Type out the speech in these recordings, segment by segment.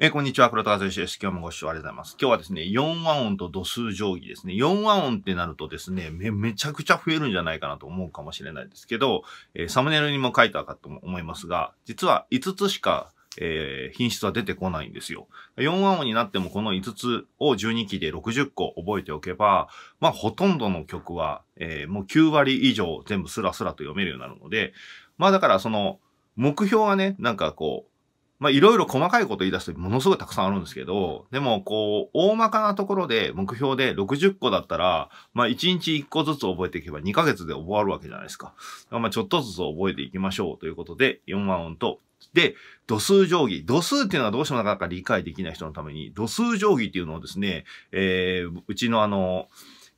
えー、こんにちは、黒田和義です。今日もご視聴ありがとうございます。今日はですね、4和音と度数定規ですね。4和音ってなるとですねめ、めちゃくちゃ増えるんじゃないかなと思うかもしれないですけど、えー、サムネイルにも書いたかと思いますが、実は5つしかえー、品質は出てこないんですよ。4和音になってもこの5つを12期で60個覚えておけば、まあほとんどの曲は、えー、もう9割以上全部スラスラと読めるようになるので、まあだからその目標はね、なんかこう、まあ、いろいろ細かいこと言い出すとものすごいたくさんあるんですけど、でも、こう、大まかなところで目標で60個だったら、まあ、1日1個ずつ覚えていけば2ヶ月で覚わるわけじゃないですか。まあ、ちょっとずつ覚えていきましょうということで、4万音と、で、度数定規。度数っていうのはどうしてもなかなか理解できない人のために、度数定規っていうのをですね、えー、うちのあの、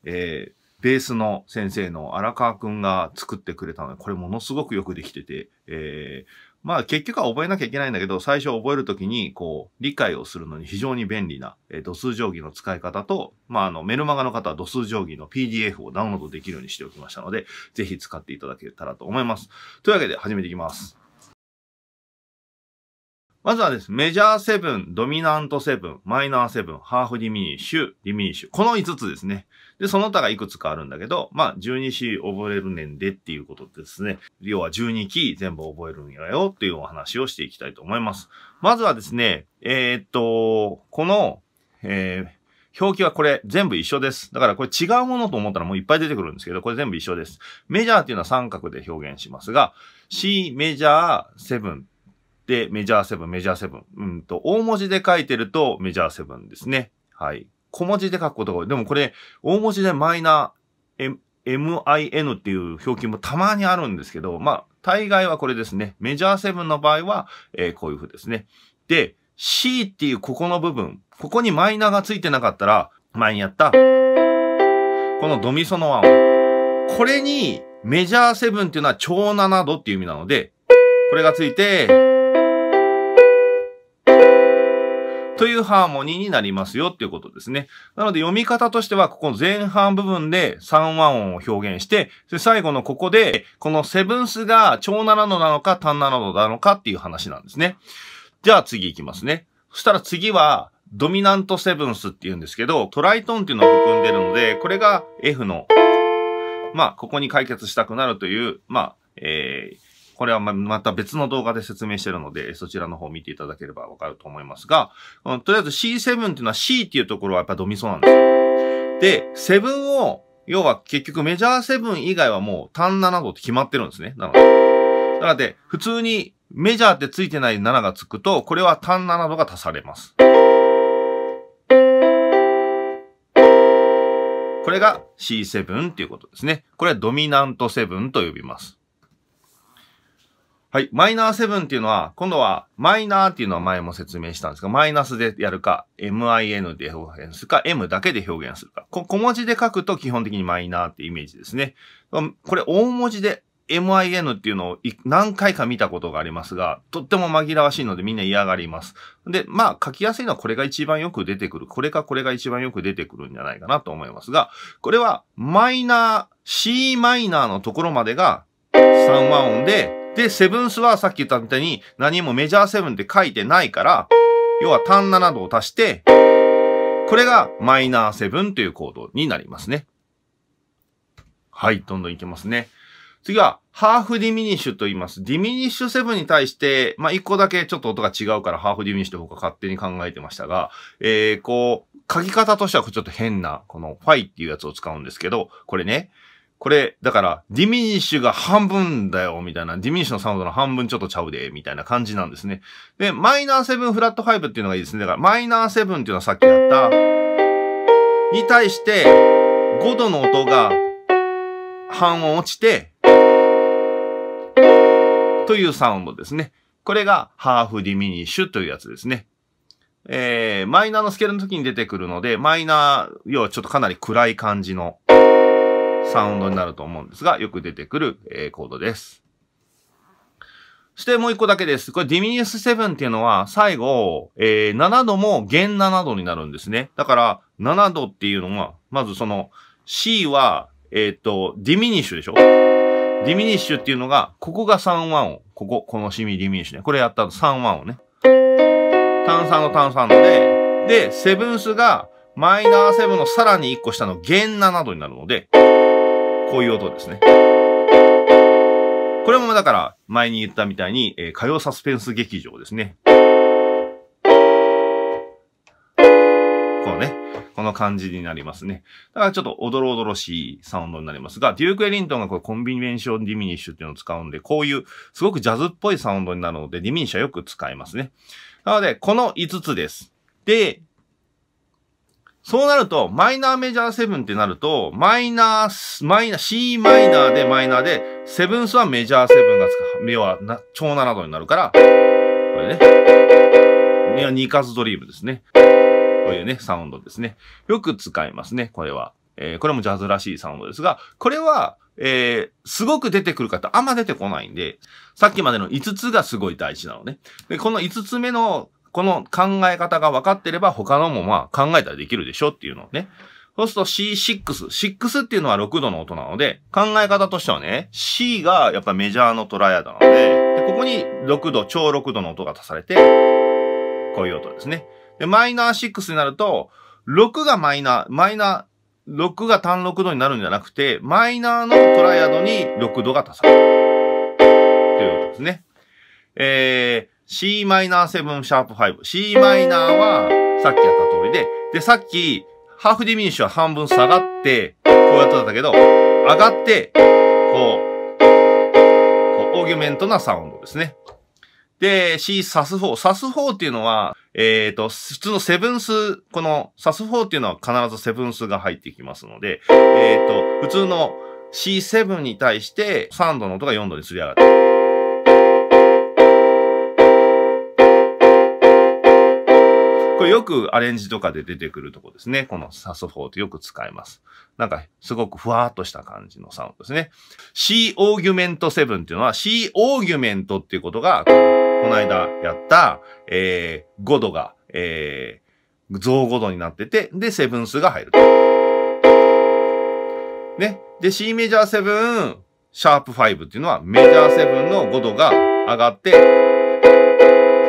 えー、ベースの先生の荒川くんが作ってくれたので、これものすごくよくできてて、えー、まあ結局は覚えなきゃいけないんだけど、最初覚えるときに、こう、理解をするのに非常に便利な、え度数定規の使い方と、まああの、メルマガの方は度数定規の PDF をダウンロードできるようにしておきましたので、ぜひ使っていただけたらと思います。というわけで始めていきます。まずはです、ね、メジャーセブン、ドミナントセブン、マイナーセブン、ハーフディミニッシュ、ディミニッシュ。この5つですね。で、その他がいくつかあるんだけど、まあ、12C 覚えるねんでっていうことですね。要は12キー全部覚えるんやよっていうお話をしていきたいと思います。まずはですね、えー、っと、この、えー、表記はこれ全部一緒です。だからこれ違うものと思ったらもういっぱい出てくるんですけど、これ全部一緒です。メジャーっていうのは三角で表現しますが、C メジャー7でメジャー7、メジャー7。うんと、大文字で書いてるとメジャー7ですね。はい。小文字で書くことが多い。でもこれ、大文字でマイナー、MIN っていう表記もたまにあるんですけど、まあ、大概はこれですね。メジャーセブンの場合は、えー、こういう風ですね。で、C っていうここの部分、ここにマイナーがついてなかったら、前にやった、このドミソの和音。これに、メジャーセブンっていうのは超7度っていう意味なので、これがついて、というハーモニーになりますよっていうことですね。なので読み方としては、ここの前半部分で3和音を表現して、で最後のここで、このセブンスが長7度なのか単7度なのかっていう話なんですね。じゃあ次行きますね。そしたら次は、ドミナントセブンスって言うんですけど、トライトンっていうのを含んでるので、これが F の、まあ、ここに解決したくなるという、まあ、えー、これはまた別の動画で説明してるので、そちらの方を見ていただければわかると思いますが、とりあえず C7 っていうのは C っていうところはやっぱドミソなんですよ。で、セブンを、要は結局メジャーセブン以外はもう単7度って決まってるんですね。なので。なので、普通にメジャーってついてない7がつくと、これは単7度が足されます。これが C7 っていうことですね。これはドミナント7と呼びます。はい。マイナー7っていうのは、今度は、マイナーっていうのは前も説明したんですが、マイナスでやるか、min で表現するか、m だけで表現するか。小文字で書くと基本的にマイナーってイメージですね。これ、大文字で min っていうのを何回か見たことがありますが、とっても紛らわしいのでみんな嫌がります。で、まあ、書きやすいのはこれが一番よく出てくる。これかこれが一番よく出てくるんじゃないかなと思いますが、これは、マイナー、c マイナーのところまでが3和音で、で、セブンスはさっき言ったみたいに何もメジャーセブンって書いてないから、要は単7度を足して、これがマイナーセブンというコードになりますね。はい、どんどんいきますね。次は、ハーフディミニッシュと言います。ディミニッシュセブンに対して、まあ、一個だけちょっと音が違うから、ハーフディミニッシュと僕は勝手に考えてましたが、えー、こう、書き方としてはちょっと変な、このファイっていうやつを使うんですけど、これね、これ、だから、ディミニッシュが半分だよ、みたいな。ディミニッシュのサウンドの半分ちょっとちゃうで、みたいな感じなんですね。で、マイナー7フラット5っていうのがいいですね。だから、マイナー7っていうのはさっきやった、に対して、5度の音が半音落ちて、というサウンドですね。これが、ハーフディミニッシュというやつですね。えー、マイナーのスケールの時に出てくるので、マイナー、要はちょっとかなり暗い感じの、サウンドになると思うんですが、よく出てくる、えー、コードです。そしてもう一個だけです。これディミニス7っていうのは最後、えー、7度も弦7度になるんですね。だから7度っていうのは、まずその C は、えっ、ー、と、ディミニッシュでしょディミニッシュっていうのが、ここが3ワンを、ここ、このシミディミニッシュね。これやった後3ワンをね。炭酸の炭酸ので、で、セブンスがマイナー7のさらに1個下の弦7度になるので、こういう音ですね。これもだから前に言ったみたいに、えー、火曜サスペンス劇場ですね。こうね、この感じになりますね。だからちょっとおどろおどろしいサウンドになりますが、デューク・エリントンがこれコンビニメンション・ディミニッシュっていうのを使うんで、こういうすごくジャズっぽいサウンドになるので、ディミニッシュはよく使いますね。なので、この5つです。で、そうなると、マイナーメジャーセブンってなると、マイナー、マイナー、C マイナーでマイナーで、セブンスはメジャーンがつく、要はな、超7度になるから、これね。いや、ニカズドリームですね。こういうね、サウンドですね。よく使いますね、これは。えー、これもジャズらしいサウンドですが、これは、えー、すごく出てくる方、あんま出てこないんで、さっきまでの5つがすごい大事なのね。で、この5つ目のこの考え方が分かってれば他のもまあ考えたらできるでしょっていうのをね。そうすると C6。6っていうのは6度の音なので、考え方としてはね、C がやっぱメジャーのトライアドなので、でここに6度、超6度の音が足されて、こういう音ですね。で、マイナー6になると、6がマイナー、マイナー、6が単6度になるんじゃなくて、マイナーのトライアドに6度が足される。ということですね。えー、Cm7 シャープ5。Cm はさっきやった通りで、で、さっき、ハーフディミニッシュは半分下がって、こうやってたんだけど、上がって、こう、こうオーギュメントなサウンドですね。で、C サス4。サス4っていうのは、えっ、ー、と、普通のセブンス、このサス4っていうのは必ずセブンスが入ってきますので、えっ、ー、と、普通の C7 に対して3度の音が4度にすり上がってる。これよくアレンジとかで出てくるとこですね。このサソフォーってよく使います。なんか、すごくふわーっとした感じのサウンドですね。C オーギュメント7っていうのは C オーギュメントっていうことが、この間やった、えー、5度が、えー、増5度になってて、で、セブンスが入ると。ね。で、C メジャー7、シャープ5っていうのはメジャー7の5度が上がって、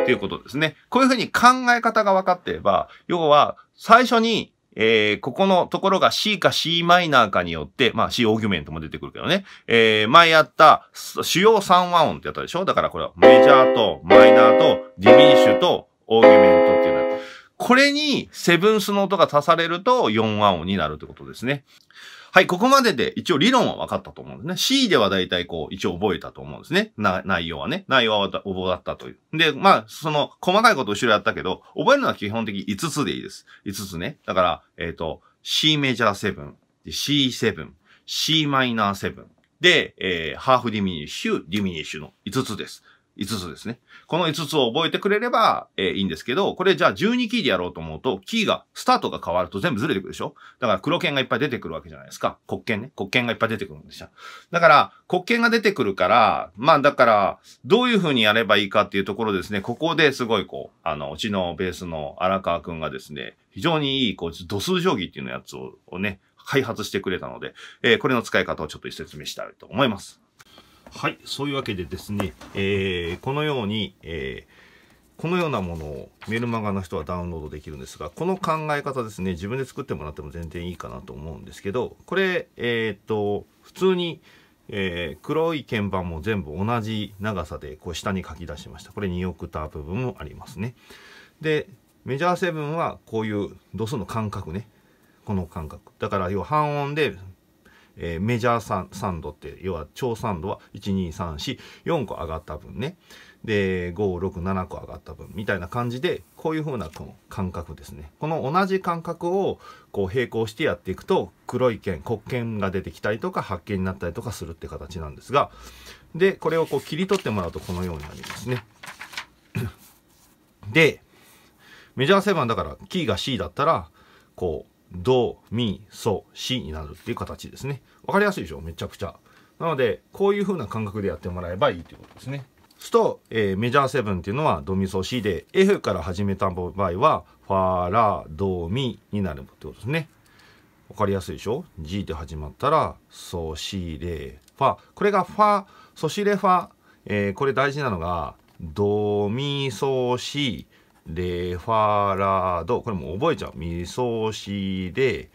っていうことですね。こういうふうに考え方が分かっていれば、要は最初にえー、ここのところが C か C マイナーかによって、まあ C オーギュメントも出てくるけどね。えー、前やった主要3和音ってやったでしょだからこれはメジャーとマイナーとディミニッシュとオーギュメントっていうのこれにセブンスの音が足されると4和音になるってことですね。はい、ここまでで一応理論は分かったと思うんですね。C では大体こう、一応覚えたと思うんですね。な、内容はね。内容は覚えったという。で、まあ、その、細かいことを後ろやったけど、覚えるのは基本的に5つでいいです。5つね。だから、えっ、ー、と、C メジャー7、C7、C マイナー7、で、えー、ハーフディミニッシュ、ディミニッシュの5つです。5つですね。この5つを覚えてくれれば、えー、いいんですけど、これじゃあ12キーでやろうと思うと、キーが、スタートが変わると全部ずれてくるでしょだから黒剣がいっぱい出てくるわけじゃないですか。黒剣ね。黒剣がいっぱい出てくるんでした。だから、黒剣が出てくるから、まあだから、どういうふうにやればいいかっていうところですね、ここですごいこう、あの、うちのベースの荒川くんがですね、非常にいい、こう、度数定規っていうのやつをね、開発してくれたので、えー、これの使い方をちょっと説明したいと思います。はい、そういうわけでですね、えー、このように、えー、このようなものをメルマガの人はダウンロードできるんですが、この考え方ですね、自分で作ってもらっても全然いいかなと思うんですけど、これ、えっ、と、普通に、えー、黒い鍵盤も全部同じ長さでこう下に書き出しました。これ2オクターブ分もありますね。で、メジャー7はこういう度数の間隔ね。この間隔。だから要は半音でえー、メジャー3度って要は超3度は12344個上がった分ねで567個上がった分みたいな感じでこういうふうなこの感覚ですねこの同じ感覚をこう並行してやっていくと黒い剣黒剣が出てきたりとか発見になったりとかするって形なんですがでこれをこう切り取ってもらうとこのようになりますね。でメジャー7だからキーが C だったらこうド、ミ、ソ、シになるっていう形ですね。わかりやすいでしょめちゃくちゃ。なので、こういう風な感覚でやってもらえばいいということですね。すと、えー、メジャーセブンっていうのはドミソシで F から始めた場合はファラドミになるってことですね。わかりやすいでしょ ?G で始まったらソシレファ。これがファ、ソシレファ。えー、これ大事なのがドミソシレファラドこれも覚えちゃう味噌汁レ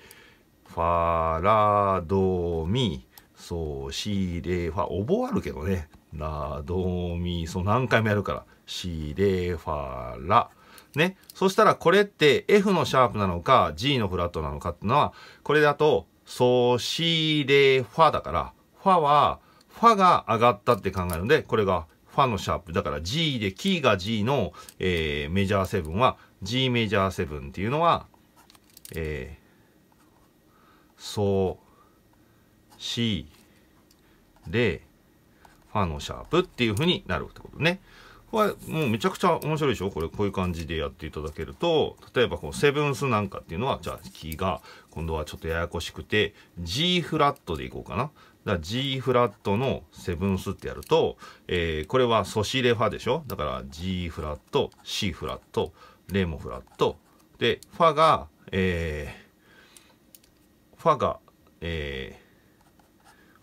ファラドミソシレファ覚わるけどねラドミソ何回もやるからシレファラね、そしたらこれって F のシャープなのか G のフラットなのかっていうのはこれだとソシレファだからファはファが上がったって考えるのでこれがファのシャープ。だから G で、キーが G の、えー、メジャーセブンは、G メジャーセブンっていうのは、えー、ソ、シ、レ、ファのシャープっていう風になるってことね。これもうめちゃくちゃ面白いでしょこれこういう感じでやっていただけると例えばこうセブンスなんかっていうのはじゃあキーが今度はちょっとややこしくて G フラットでいこうかな。だか G フラットのセブンスってやると、えー、これはソシレファでしょだから G フラット C フラットレもフラットでファが、えー、ファが、えー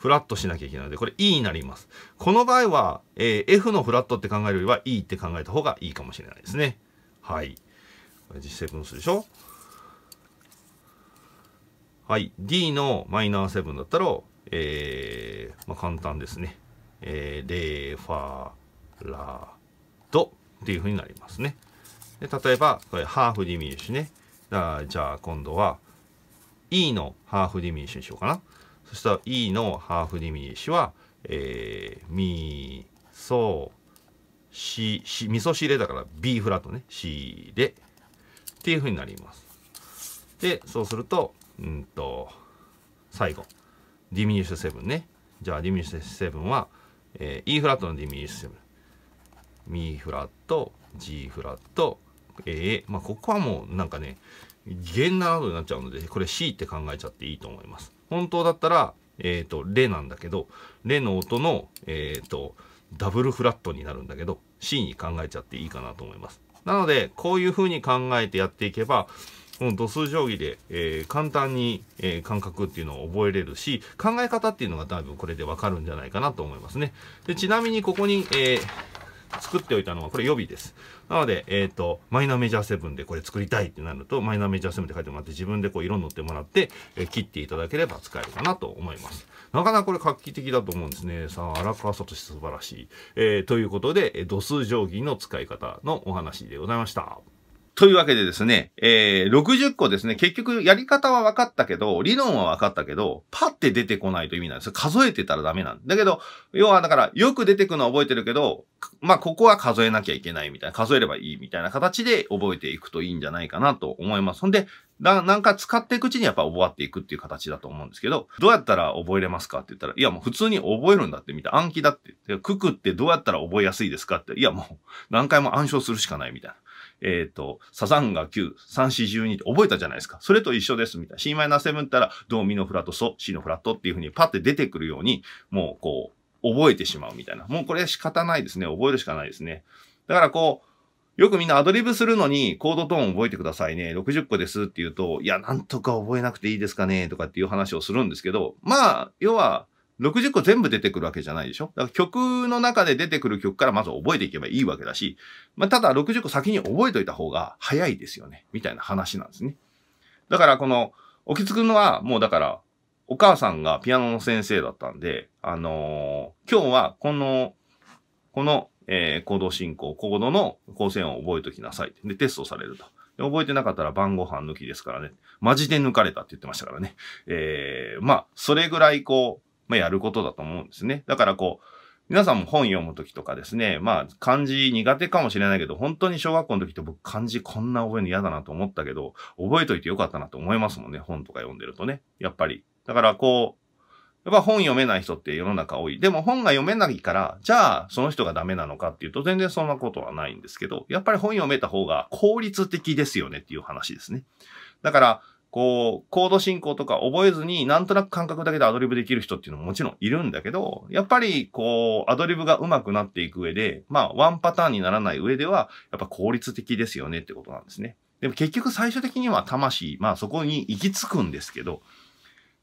フラットしなきゃいけないので、これ E になります。この場合は、えー、F のフラットって考えるよりは E って考えた方がいいかもしれないですね。はい。これ実成分数でしょはい。D のマイナー7だったら、えー、まあ、簡単ですね。えー、レー、ファー、ラー、ドっていうふうになりますね。で例えば、これハーフディミニッシュね。じゃあ今度は E のハーフディミニッシュにしようかな。そしたら E のハーフディミニッシュは、えー、ミソシシミソシレだから B フラットねシレっていうふうになりますでそうするとうんと最後ディミニッシュ7ねじゃあディミニッシュ7は、えー、E フラットのディミニッシュ7ミフラット G フラット A まあここはもうなんかね弦などになっちゃうのでこれ C って考えちゃっていいと思います本当だったら、えっ、ー、と、レなんだけど、レの音の、えっ、ー、と、ダブルフラットになるんだけど、C に考えちゃっていいかなと思います。なので、こういう風に考えてやっていけば、この度数定規で、えー、簡単に、えー、感覚っていうのを覚えれるし、考え方っていうのが多分これでわかるんじゃないかなと思いますね。でちなみにここに、えー作っておいたのはこれ予備です。なので、えっ、ー、と、マイナーメジャー7でこれ作りたいってなると、マイナーメジャー7って書いてもらって、自分でこう色塗ってもらって、えー、切っていただければ使えるかなと思います。なかなかこれ画期的だと思うんですね。さあ、荒川聡素晴らしい。えー、ということで、度数定規の使い方のお話でございました。というわけでですね、えー、60個ですね、結局やり方は分かったけど、理論は分かったけど、パって出てこないと意味なんです。数えてたらダメなんだけど、要はだから、よく出てくのは覚えてるけど、まあ、ここは数えなきゃいけないみたいな、数えればいいみたいな形で覚えていくといいんじゃないかなと思います。ほんで、ななんか使っていくうちにやっぱ覚っていくっていう形だと思うんですけど、どうやったら覚えれますかって言ったら、いやもう普通に覚えるんだってみたいな、暗記だって。ククってどうやったら覚えやすいですかって、いやもう何回も暗唱するしかないみたいな。えっ、ー、と、サザンが9、3、4、12って覚えたじゃないですか。それと一緒ですみたいな。c マイナー7ったら、ド、ミのフラット、ソ、C のフラットっていうふうにパッて出てくるように、もうこう、覚えてしまうみたいな。もうこれ仕方ないですね。覚えるしかないですね。だからこう、よくみんなアドリブするのにコードトーン覚えてくださいね。60個ですって言うと、いや、なんとか覚えなくていいですかねとかっていう話をするんですけど、まあ、要は、60個全部出てくるわけじゃないでしょだから曲の中で出てくる曲からまず覚えていけばいいわけだし、まあ、ただ60個先に覚えといた方が早いですよね。みたいな話なんですね。だからこの、おきつくんはもうだから、お母さんがピアノの先生だったんで、あのー、今日はこの、この、えー、行動進行、コードの構成を覚えときなさい。で、テストされると。で覚えてなかったら晩ご飯抜きですからね。マジで抜かれたって言ってましたからね。えー、まあ、それぐらいこう、まあ、やることだと思うんですね。だからこう、皆さんも本読むときとかですね、まあ漢字苦手かもしれないけど、本当に小学校の時って僕漢字こんな覚えるの嫌だなと思ったけど、覚えといてよかったなと思いますもんね、本とか読んでるとね、やっぱり。だからこう、やっぱ本読めない人って世の中多い。でも本が読めないから、じゃあその人がダメなのかっていうと全然そんなことはないんですけど、やっぱり本読めた方が効率的ですよねっていう話ですね。だから、こう、コード進行とか覚えずに、なんとなく感覚だけでアドリブできる人っていうのももちろんいるんだけど、やっぱり、こう、アドリブが上手くなっていく上で、まあ、ワンパターンにならない上では、やっぱ効率的ですよねってことなんですね。でも結局最終的には魂、まあそこに行き着くんですけど、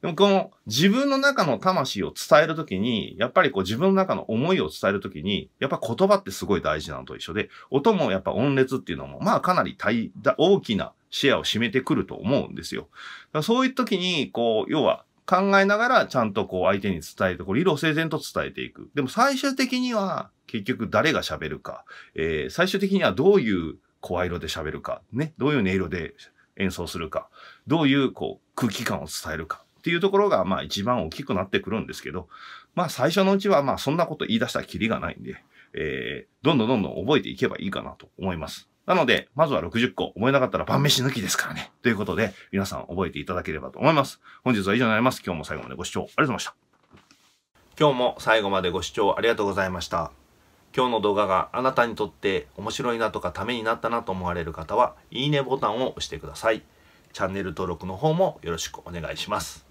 でもこの自分の中の魂を伝えるときに、やっぱりこう自分の中の思いを伝えるときに、やっぱ言葉ってすごい大事なのと一緒で、音もやっぱ音列っていうのも、まあかなり大大きなシェアを占めてくると思うんですよ。そういうときに、こう、要は考えながらちゃんとこう相手に伝えて、こう理路整然と伝えていく。でも最終的には結局誰が喋るか、えー、最終的にはどういう声色で喋るか、ね、どういう音色で演奏するか、どういうこう空気感を伝えるか。っていうところが、まあ一番大きくなってくるんですけど、まあ最初のうちは、まあそんなこと言い出したらキリがないんで、えー、どんどんどんどん覚えていけばいいかなと思います。なので、まずは60個覚えなかったら晩飯抜きですからね。ということで、皆さん覚えていただければと思います。本日は以上になります。今日も最後までご視聴ありがとうございました。今日も最後までご視聴ありがとうございました。今日の動画があなたにとって面白いなとかためになったなと思われる方は、いいねボタンを押してください。チャンネル登録の方もよろしくお願いします。